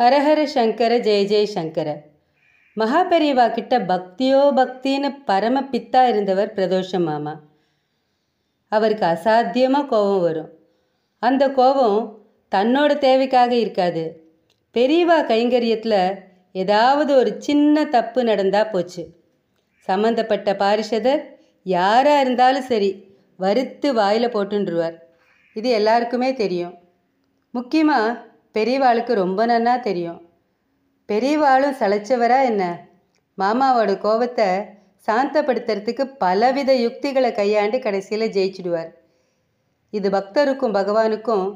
ஹரஹர சங்கர ஜெய ஜெய சங்கர மகாபெரியவா கிட்ட பக்தியோ பக்தின்னு பரம பித்தா இருந்தவர் பிரதோஷம் மாமா அவருக்கு அசாத்தியமாக கோபம் வரும் அந்த கோபம் தன்னோட தேவைக்காக இருக்காது பெரியவா கைங்கரியத்தில் ஏதாவது ஒரு சின்ன தப்பு நடந்தால் போச்சு சம்மந்தப்பட்ட பாரிஷதர் யாராக இருந்தாலும் சரி வறுத்து வாயில் போட்டுருவார் இது எல்லாருக்குமே தெரியும் முக்கியமாக பெரியவாளுக்கு ரொம்ப நன்னா தெரியும் பெரியவாளும் சளைச்சவரா என்ன மாமாவோட கோபத்தை சாந்தப்படுத்துறதுக்கு பலவித யுக்திகளை கையாண்டு கடைசியில் ஜெயிச்சிடுவார் இது பக்தருக்கும் பகவானுக்கும்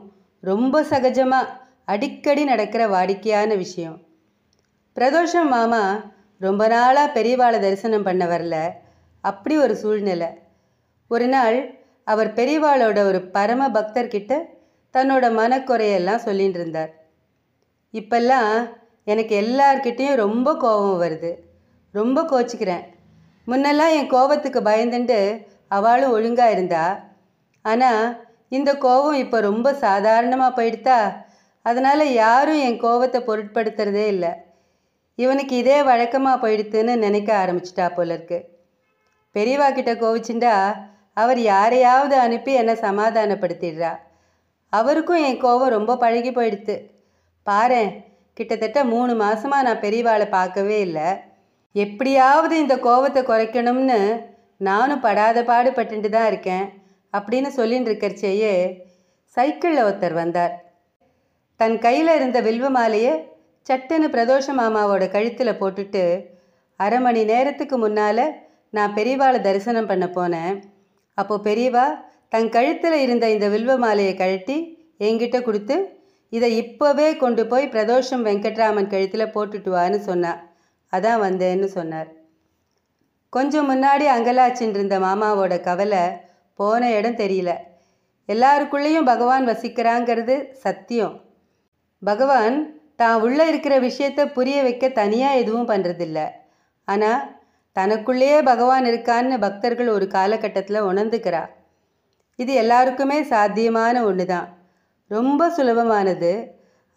ரொம்ப சகஜமாக அடிக்கடி நடக்கிற வாடிக்கையான விஷயம் பிரதோஷம் மாமா ரொம்ப நாளாக பெரியவாளை தரிசனம் பண்ண வரல அப்படி ஒரு சூழ்நிலை ஒரு நாள் அவர் பெரியவாளோட ஒரு பரம பக்தர்கிட்ட தன்னோட மனக்குறையெல்லாம் சொல்லிகிட்டு இருந்தார் இப்பெல்லாம் எனக்கு எல்லார்கிட்டேயும் ரொம்ப கோபம் வருது ரொம்ப கோச்சிக்கிறேன் முன்னெல்லாம் என் கோபத்துக்கு பயந்துண்டு அவளும் ஒழுங்காக இருந்தா ஆனால் இந்த கோபம் இப்போ ரொம்ப சாதாரணமாக போயிடுதா அதனால் யாரும் என் கோபத்தை பொருட்படுத்துறதே இல்லை இவனுக்கு இதே வழக்கமாக போயிடுதுன்னு நினைக்க ஆரம்பிச்சிட்டா போல இருக்கு பெரியவா கிட்ட கோவிச்சுண்டா அவர் யாரையாவது அனுப்பி என்னை சமாதானப்படுத்திடுறா அவருக்கும் என் கோவம் ரொம்ப பழகி போயிடுத்து பாரு கிட்டத்தட்ட மூணு மாதமாக நான் பெரியவாளை பார்க்கவே இல்லை எப்படியாவது இந்த கோவத்தை குறைக்கணும்னு நானும் படாத பாடுபட்டுட்டு தான் இருக்கேன் அப்படின்னு சொல்லின்னு இருக்கிறச்சேயே சைக்கிளில் ஒருத்தர் வந்தார் தன் கையில் இருந்த வில்வ மாலையை சட்டுன்னு பிரதோஷ மாமாவோட கழுத்தில் போட்டுட்டு அரை மணி நேரத்துக்கு முன்னால் நான் பெரியவாளை தரிசனம் பண்ண போனேன் அப்போது பெரியவா தன் கழுத்தில் இருந்த இந்த வில்வ மாலையை கழட்டி என்கிட்ட கொடுத்து இதை இப்போவே கொண்டு போய் பிரதோஷம் வெங்கட்ராமன் கழுத்தில் போட்டுட்டு வான்னு சொன்னான் அதான் வந்தேன்னு சொன்னார் கொஞ்சம் முன்னாடி அங்கலாச்சின் இருந்த மாமாவோட கவலை போன இடம் தெரியல எல்லாருக்குள்ளேயும் பகவான் வசிக்கிறாங்கிறது சத்தியம் பகவான் தான் உள்ளே இருக்கிற விஷயத்தை புரிய வைக்க தனியாக எதுவும் பண்ணுறதில்ல ஆனால் தனக்குள்ளேயே பகவான் இருக்கான்னு பக்தர்கள் ஒரு காலகட்டத்தில் உணர்ந்துக்கிறா இது எல்லாருக்குமே சாத்தியமான ஒன்று தான் ரொம்ப சுலபமானது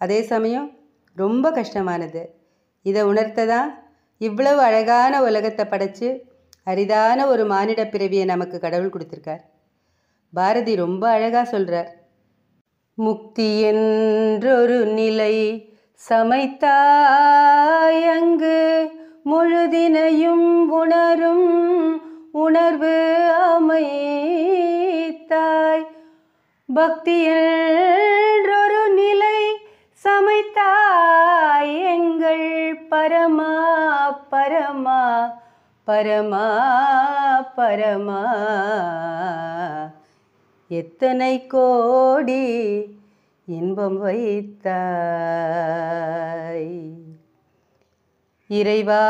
அதே சமயம் ரொம்ப கஷ்டமானது இதை உணர்த்த தான் இவ்வளவு அழகான உலகத்தை படைச்சு அரிதான ஒரு மானிட பிறவியை நமக்கு கடவுள் கொடுத்துருக்கார் பாரதி ரொம்ப அழகாக சொல்கிறார் முக்தி என்றொரு நிலை சமைத்தா பக்தியொரு நிலை சமைத்தாய் எங்கள் பரமா பரமா பரமா பரமா எத்தனை கோடி இன்பம் வைத்தாய் இறைவா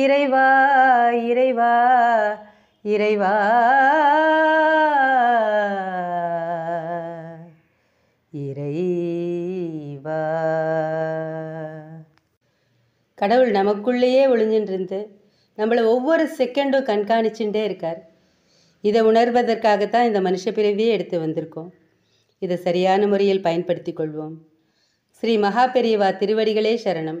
இறைவா இறைவா இறைவா இறைவா கடவுள் நமக்குள்ளேயே ஒளிஞ்சின்றிருந்து நம்மளை ஒவ்வொரு செகண்டும் கண்காணிச்சுட்டே இருக்கார் இதை உணர்வதற்காகத்தான் இந்த மனுஷ பிறவியே எடுத்து வந்திருக்கோம் இதை சரியான முறையில் பயன்படுத்தி கொள்வோம் ஸ்ரீ மகாபெரியவா திருவடிகளே சரணம்